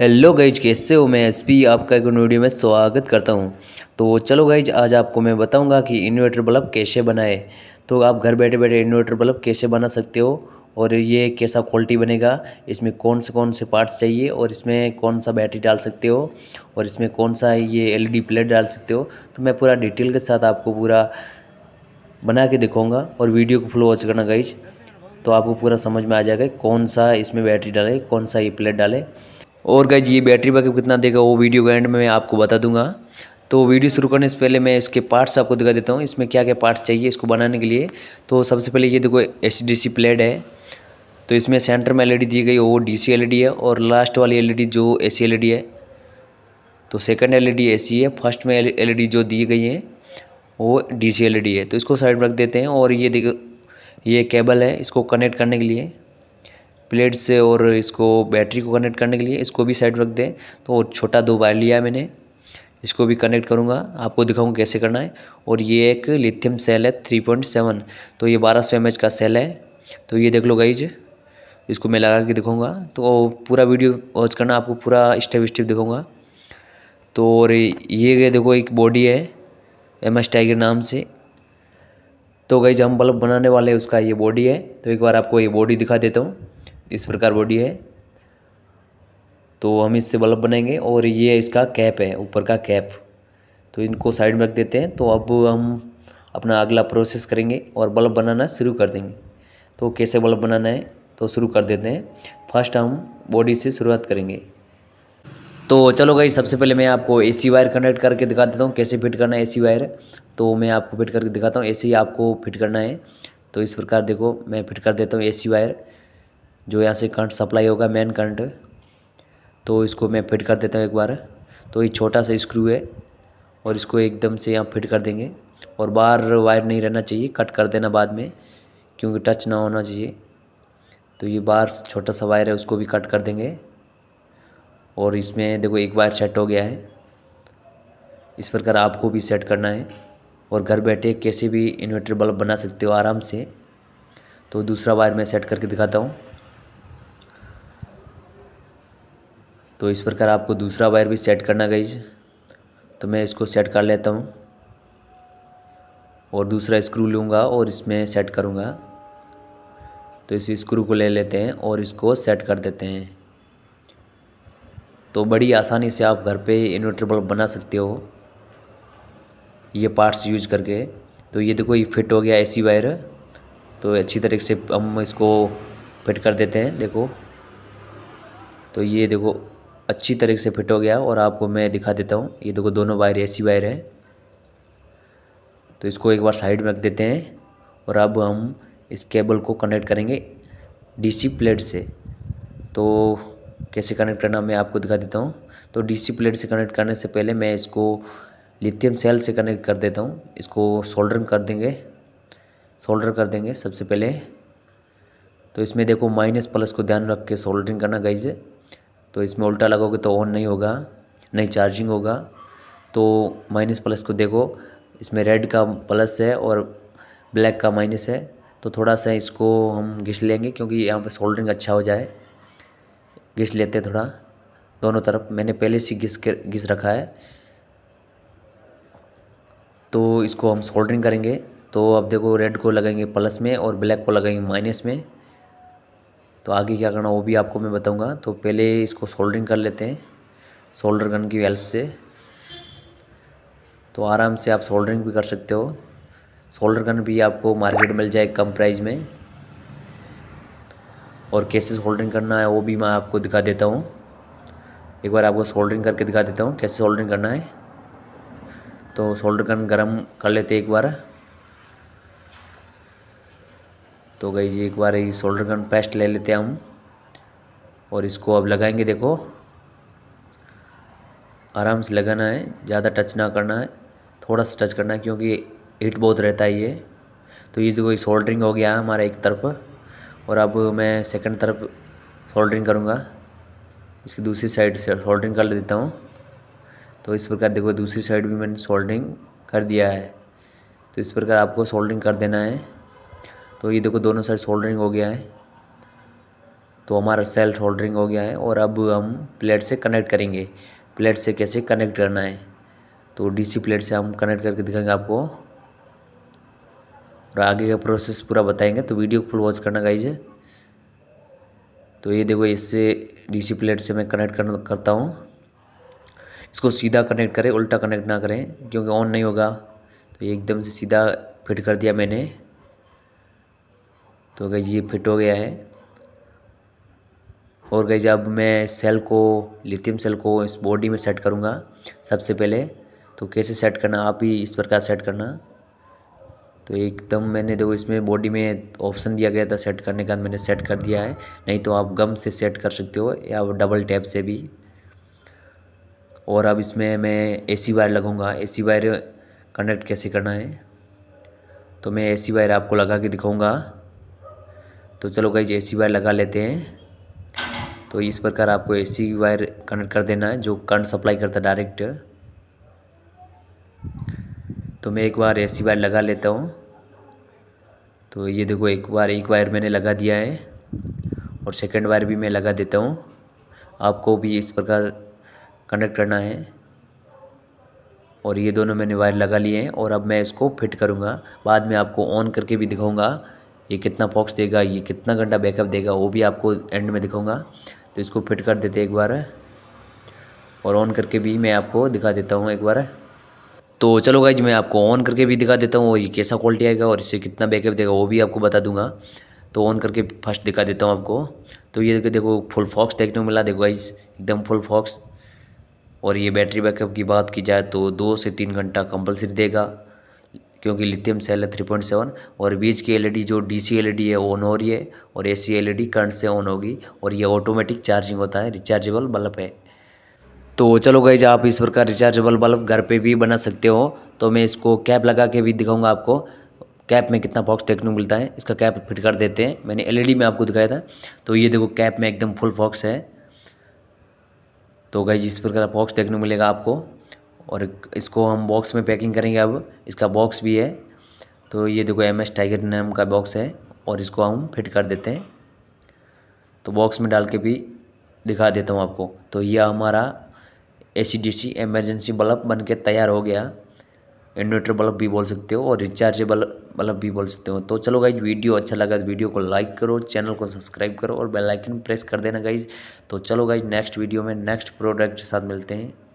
hello guys कैसे हो मैं एस पी आपका एक वीडियो में स्वागत करता हूँ तो चलो गाइज आज आपको मैं बताऊँगा कि इन्वर्टर बल्ब कैसे बनाए तो आप घर बैठे बैठे इन्वर्टर बल्ब कैसे बना सकते हो और ये कैसा क्वालिटी बनेगा इसमें कौन से कौन से पार्ट्स चाहिए और इसमें कौन सा बैटरी डाल सकते हो और इसमें कौन सा ये एल प्लेट डाल सकते हो तो मैं पूरा डिटेल के साथ आपको पूरा बना के दिखाऊँगा और वीडियो को फुल वॉच करना गाइज तो आपको पूरा समझ में आ जाएगा कौन सा इसमें बैटरी डाले कौन सा ये प्लेट डाले और गाइज ये बैटरी बैकअप कितना देगा वो वीडियो के एंड में मैं आपको बता दूंगा तो वीडियो शुरू करने से पहले मैं इसके पार्ट्स आपको दिखा देता हूँ इसमें क्या क्या पार्ट्स चाहिए इसको बनाने के लिए तो सबसे पहले ये देखो एच डी सी प्लेड है तो इसमें सेंटर में एलईडी e दी गई वो डीसी एलईडी e है और लास्ट वाली एलईडी e जो एसी एलईडी है तो सेकंड एलईडी एसी है फर्स्ट में एलईडी जो दी गई है वो डीसी एलईडी है तो इसको साइड में रख देते हैं और ये देखो ये केबल है इसको कनेक्ट करने के लिए प्लेट से और इसको बैटरी को कनेक्ट करने के लिए इसको भी साइड रख दें तो छोटा दो वायर लिया मैंने इसको भी कनेक्ट करूँगा आपको दिखाऊँ कैसे करना है और ये एक लिथियम सेल है थ्री पॉइंट सेवन तो ये बारह सौ एम का सेल है तो ये देख लो गाइज इसको मैं लगा के दिखाऊँगा तो पूरा वीडियो वॉच करना आपको पूरा स्टेप स्टेप दिखाऊँगा तो और ये देखो एक बॉडी है एम एस टाइगर नाम से तो गई हम बल्ब बनाने वाले उसका ये बॉडी है तो एक बार आपको ये बॉडी दिखा देता हूँ इस प्रकार बॉडी है तो हम इससे बल्ब बनाएंगे और ये इसका कैप है ऊपर का कैप तो इनको साइड में रख देते हैं तो अब हम अपना अगला प्रोसेस करेंगे और बल्ब बनाना शुरू कर देंगे तो कैसे बल्ब बनाना है तो शुरू कर देते हैं फर्स्ट हम बॉडी से शुरुआत करेंगे तो चलो गई सबसे पहले मैं आपको एसी वायर कनेक्ट करके दिखा देता हूँ कैसे फिट करना है एसी वायर तो मैं आपको फिट करके दिखाता हूँ ऐसे ही आपको फिट करना है तो इस प्रकार देखो मैं फिट कर देता हूँ ए वायर जो यहाँ से करंट सप्लाई होगा मेन करंट तो इसको मैं फिट कर देता हूँ एक बार तो ये छोटा सा स्क्रू है और इसको एकदम से यहाँ फिट कर देंगे और बाहर वायर नहीं रहना चाहिए कट कर देना बाद में क्योंकि टच ना होना चाहिए तो ये बाहर छोटा सा वायर है उसको भी कट कर देंगे और इसमें देखो एक वायर सेट हो गया है इस प्रकार आपको भी सेट करना है और घर बैठे कैसे भी इन्वर्टर बल्ब बना सकते हो आराम से तो दूसरा वायर मैं सेट करके दिखाता हूँ तो इस प्रकार आपको दूसरा वायर भी सेट करना गई तो मैं इसको सेट कर लेता हूँ और दूसरा स्क्रू लूँगा और इसमें सेट करूँगा तो इस स्क्रू को ले लेते हैं और इसको सेट कर देते हैं तो बड़ी आसानी से आप घर पे इन्वर्टर बल्ब बना सकते हो ये पार्ट्स यूज करके तो ये देखो ये फिट हो गया ऐसी वायर तो अच्छी तरीके से हम इसको फिट कर देते हैं देखो तो ये देखो अच्छी तरीके से फिट हो गया और आपको मैं दिखा देता हूँ ये देखो दोनों वायर ऐसी वायर है तो इसको एक बार साइड में रख देते हैं और अब हम इस केबल को कनेक्ट करेंगे डीसी प्लेट से तो कैसे कनेक्ट करना मैं आपको दिखा देता हूँ तो डीसी प्लेट से कनेक्ट करने से पहले मैं इसको लिथियम सेल से कनेक्ट कर देता हूँ इसको सोल्डरिंग कर देंगे सोल्डर कर देंगे सबसे पहले तो इसमें देखो माइनस प्लस को ध्यान रख के सोल्डरिंग करना गाइज तो इसमें उल्टा लगाओगे तो ऑन नहीं होगा नहीं चार्जिंग होगा तो माइनस प्लस को देखो इसमें रेड का प्लस है और ब्लैक का माइनस है तो थोड़ा सा इसको हम घिस लेंगे क्योंकि यहाँ पर सोल्डरिंग अच्छा हो जाए घिस लेते थोड़ा दोनों तरफ मैंने पहले से घिस कर घिस रखा है तो इसको हम सोल्डरिंग करेंगे तो अब देखो रेड को लगाएंगे प्लस में और ब्लैक को लगाएंगे माइनस में तो आगे क्या करना वो भी आपको मैं बताऊँगा तो पहले इसको सोल्डरिंग कर लेते हैं सोल्डर गन की हेल्प से तो आराम से आप सोल्डरिंग भी कर सकते हो सोल्डर गन भी आपको मार्केट मिल जाए कम प्राइस में और कैसे सोल्डरिंग करना है वो भी मैं आपको दिखा देता हूँ एक बार आपको सोल्डरिंग करके दिखा देता हूँ कैसे सोल्डरिंग करना है तो सोल्डर गन गर्म कर लेते एक बार तो गई जी एक बार ये शोल्डर गन पेस्ट ले लेते हैं हम और इसको अब लगाएंगे देखो आराम से लगाना है ज़्यादा टच ना करना है थोड़ा सा टच करना है क्योंकि हिट बहुत रहता है ये तो ये देखो ये सोल्डरिंग हो गया हमारा एक तरफ और अब मैं सेकंड तरफ सोल्डरिंग करूँगा इसकी दूसरी साइड से सोल्डरिंग कर देता हूँ तो इस प्रकार देखो दूसरी साइड भी मैंने सोल्डरिंग कर दिया है तो इस प्रकार आपको सोल्डरिंग कर देना है तो ये देखो दोनों साइड सोल्डरिंग हो गया है तो हमारा सेल सोल्डरिंग हो गया है और अब हम प्लेट से कनेक्ट करेंगे प्लेट से कैसे कनेक्ट करना है तो डीसी प्लेट से हम कनेक्ट करके दिखाएंगे आपको और आगे का प्रोसेस पूरा बताएंगे तो वीडियो फुल वॉच करना गाइज तो ये देखो इससे डीसी प्लेट से मैं कनेक्ट करता हूँ इसको सीधा कनेक्ट करें उल्टा कनेक्ट ना करें क्योंकि ऑन नहीं होगा तो ये एकदम से सीधा फिट कर दिया मैंने तो गई ये फिट हो गया है और गई जब मैं सेल को लिथियम सेल को इस बॉडी में सेट करूँगा सबसे पहले तो कैसे सेट करना आप ही इस प्रकार सेट करना तो एकदम मैंने देखो इसमें बॉडी में ऑप्शन दिया गया था सेट करने का मैंने सेट कर दिया है नहीं तो आप गम से सेट कर सकते हो या डबल टैप से भी और अब इसमें मैं एसी वायर लगाऊंगा एसी वायर कनेक्ट कैसे करना है तो मैं एसी वायर आपको लगा के दिखाऊंगा तो चलो गाइज एसी वायर लगा लेते हैं तो इस प्रकार आपको एसी वायर कनेक्ट कर देना है जो करंट सप्लाई करता है डायरेक्ट तो मैं एक बार एसी वायर लगा लेता हूँ तो ये देखो एक बार एक वायर मैंने लगा दिया है और सेकंड वायर भी मैं लगा देता हूँ आपको भी इस प्रकार कनेक्ट करना है और ये दोनों मैंने वायर लगा लिए हैं और अब मैं इसको फिट करूँगा बाद में आपको ऑन करके भी दिखाऊँगा ये कितना फॉक्स देगा ये कितना घंटा बैकअप देगा वो भी आपको एंड में दिखाऊंगा तो इसको फिट कर देते एक बार और ऑन करके भी मैं आपको दिखा देता हूँ एक बार तो चलो गाइज मैं आपको ऑन करके भी दिखा देता हूँ ये कैसा क्वालिटी आएगा और इससे कितना बैकअप देगा वो भी आपको बता दूंगा तो ऑन करके फर्स्ट दिखा देता हूँ आपको तो ये देखो फुल फॉक्स देखने को मिला देखो गाइज एकदम फुल फॉक्स और ये बैटरी बैकअप की बात की जाए तो दो से तीन घंटा कंपलसरी देगा क्योंकि लिथियम सेल है थ्री पॉइंट सेवन और बीच की एलईडी e जो डीसी एलईडी e है ऑन हो रही है और एसी एलईडी करंट से ऑन होगी और ये ऑटोमेटिक चार्जिंग होता है रिचार्जेबल बल्ब है तो चलो गई आप इस प्रकार रिचार्जेबल बल्ब घर पर भी बना सकते हो तो मैं इसको कैप लगा के भी दिखाऊँगा आपको कैप में कितना फॉक्स देखने को मिलता है इसका कैप फिट कर देते हैं मैंने एलईडी e में आपको दिखाया था तो ये देखो कैप में एकदम फुल फॉक्स है तो गई इस प्रकार फॉक्स देखने को मिलेगा आपको और इसको हम बॉक्स में पैकिंग करेंगे अब इसका बॉक्स भी है तो ये देखो एम एस टाइगर नाम का बॉक्स है और इसको हम फिट कर देते हैं तो बॉक्स में डाल के भी दिखा देता हूँ आपको तो यह हमारा A C D C emergency bulb बन के तैयार हो गया इन्वर्टर बल्ब भी बोल सकते हो और रिचार्जेबल बल्ब भी बोल सकते हो तो चलो गाइज वीडियो अच्छा लगा तो वीडियो को लाइक करो चैनल को सब्सक्राइब करो और बेल आइकन प्रेस कर देना गाइज तो चलो गाइज नेक्स्ट वीडियो में नेक्स्ट प्रोडक्ट के साथ मिलते हैं